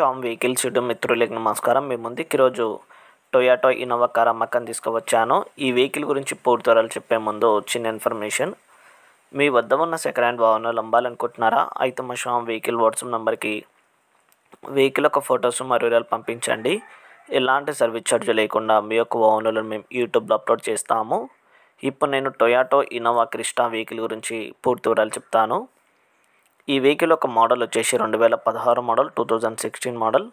Sam vehicles YouTube మిత్రులకి నమస్కారం మీ ముందు ఈరోజు టొయాటో ఇన్నోవా కార్ అమ్మకం తీసుకువచ్చాను ఈ వెహికల్ గురించి పూర్తి వివరాలు చెప్పే ముందు చిన్న ఇన్ఫర్మేషన్ మీ వద్ద ఉన్న సెకండ్ హ్యాండ్ వాహనాలు అమ్మాలనుకుంటున్నారా అయితే మా షామ్ వెహికల్ వాట్సాప్ నెంబర్కి వెహికల్ యొక్క ఫొటోస్ మరియు వివరాలు పంపించండి ఎలాంటి సర్వీస్ ఛార్జ్ లేకుండా మీ యొక్క వాహనాలను మేము యూట్యూబ్లో అప్లోడ్ చేస్తాము ఇప్పుడు నేను టొయాటో ఇన్నోవా క్రిస్టా వెహికల్ గురించి పూర్తి వివరాలు చెప్తాను ఈ వెహికల్ యొక్క మోడల్ వచ్చేసి రెండు వేల పదహారు model two thousand sixteen model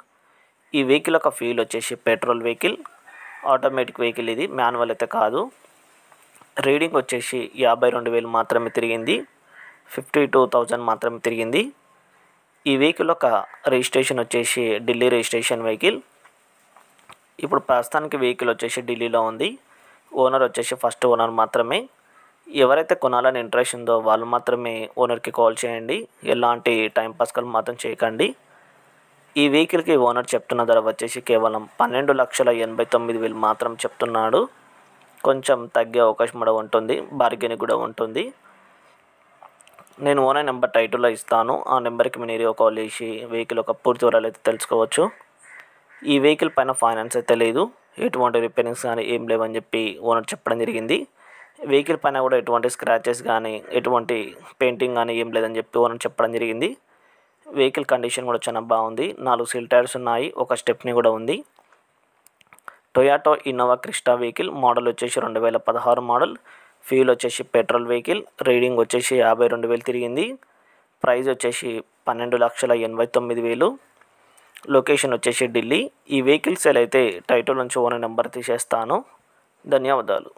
ఈ వెహికల్ యొక్క ఫ్యూల్ వచ్చేసి పెట్రోల్ వెహికల్ ఆటోమేటిక్ వెహికల్ ఇది మాన్యువల్ అయితే కాదు రీడింగ్ వచ్చేసి యాభై రెండు వేలు మాత్రమే తిరిగింది ఫిఫ్టీ టూ థౌజండ్ మాత్రమే తిరిగింది ఈ వెహికల్ యొక్క రిజిస్ట్రేషన్ వచ్చేసి ఢిల్లీ రిజిస్ట్రేషన్ వెహికల్ ఇప్పుడు ప్రస్తుతానికి వెహికల్ వచ్చేసి ఢిల్లీలో ఉంది ఓనర్ వచ్చేసి ఫస్ట్ ఓనర్ మాత్రమే ఎవరైతే కొనాలని ఇంట్రెస్ట్ ఉందో వాళ్ళు మాత్రమే ఓనర్కి కాల్ చేయండి ఎలాంటి టైంపాస్ కాల్ మాత్రం చేయకండి ఈ వెహికల్కి ఓనర్ చెప్తున్న ధర వచ్చేసి కేవలం పన్నెండు లక్షల ఎనభై తొమ్మిది వేలు మాత్రం చెప్తున్నాడు కొంచెం తగ్గే అవకాశం కూడా ఉంటుంది బార్గెన్ కూడా ఉంటుంది నేను ఓనర్ నెంబర్ టైటిల్లో ఇస్తాను ఆ నెంబర్కి మీరు ఏరియో కాల్ చేసి వెహికల్ ఒక పూర్తి వివరాలు అయితే తెలుసుకోవచ్చు ఈ వెహికల్ పైన ఫైనాన్స్ అయితే లేదు ఎటువంటి రిపేరింగ్స్ కానీ ఏం లేవని చెప్పి ఓనర్ చెప్పడం జరిగింది వెహికల్ పైన కూడా ఎటువంటి స్క్రాచెస్ కానీ ఎటువంటి పెయింటింగ్ కానీ ఏం లేదని చెప్పి మనం చెప్పడం జరిగింది వెహికల్ కండిషన్ కూడా చాలా బాగుంది నాలుగు సీల్ టైర్స్ ఉన్నాయి ఒక స్టెప్ని కూడా ఉంది Toyota Innova Crysta vehicle model వచ్చేసి రెండు వేల పదహారు మోడల్ ఫ్యూల్ వచ్చేసి పెట్రోల్ వెహికల్ రీడింగ్ వచ్చేసి యాభై రెండు వేలు తిరిగింది ప్రైస్ వచ్చేసి పన్నెండు లక్షల ఎనభై తొమ్మిది వేలు లొకేషన్ వచ్చేసి ఢిల్లీ ఈ వెహికల్ సేల్ అయితే టైటిల్ నుంచి ఓనర్ నెంబర్ తీసేస్తాను ధన్యవాదాలు